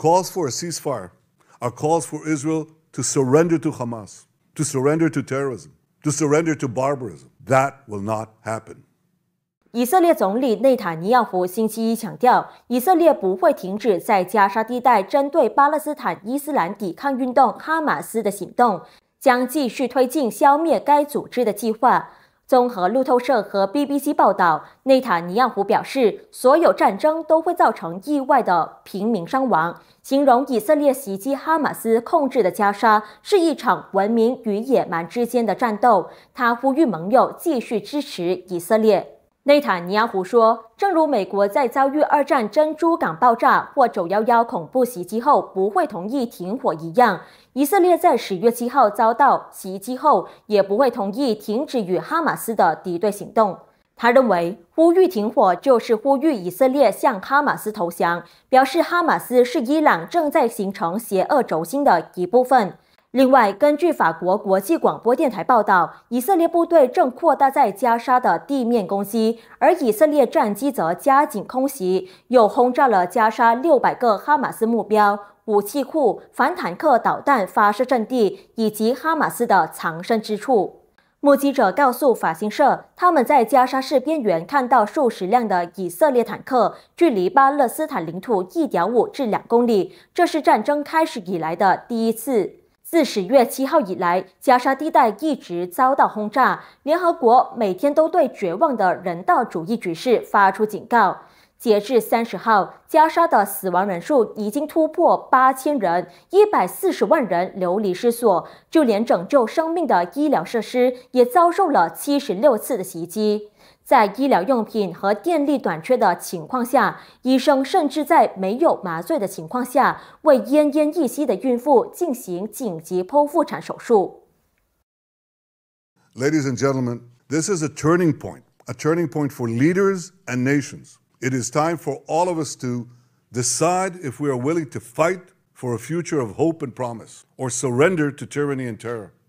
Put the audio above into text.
Calls for a ceasefire, are calls for Israel to surrender to Hamas, to surrender to terrorism, to surrender to barbarism. That will not happen. 以色列总理内塔尼亚胡星期一强调，以色列不会停止在加沙地带针对巴勒斯坦伊斯兰抵抗运动哈马斯的行动，将继续推进消灭该组织的计划。综合路透社和 BBC 报道，内塔尼亚胡表示，所有战争都会造成意外的平民伤亡，形容以色列袭击哈马斯控制的加沙是一场文明与野蛮之间的战斗。他呼吁盟友继续支持以色列。内塔尼亚胡说：“正如美国在遭遇二战珍珠港爆炸或九幺幺恐怖袭击后不会同意停火一样，以色列在十月七号遭到袭击后也不会同意停止与哈马斯的敌对行动。”他认为，呼吁停火就是呼吁以色列向哈马斯投降，表示哈马斯是伊朗正在形成邪恶轴心的一部分。另外，根据法国国际广播电台报道，以色列部队正扩大在加沙的地面攻击，而以色列战机则加紧空袭，又轰炸了加沙六百个哈马斯目标、武器库、反坦克导弹发射阵地以及哈马斯的藏身之处。目击者告诉法新社，他们在加沙市边缘看到数十辆的以色列坦克，距离巴勒斯坦领土一点五至两公里，这是战争开始以来的第一次。自十月七号以来，加沙地带一直遭到轰炸。联合国每天都对绝望的人道主义局势发出警告。截至三十号，加沙的死亡人数已经突破八千人，一百四十万人流离失所。就连拯救生命的医疗设施也遭受了七十六次的袭击。在医疗用品和电力短缺的情况下，医生甚至在没有麻醉的情况下，为奄奄一息的孕妇进行紧急剖腹产手术。Ladies and gentlemen, this is a turning point, a turning point for leaders and nations. It is time for all of us to decide if we are willing to fight for a future of hope and promise or surrender to tyranny and terror.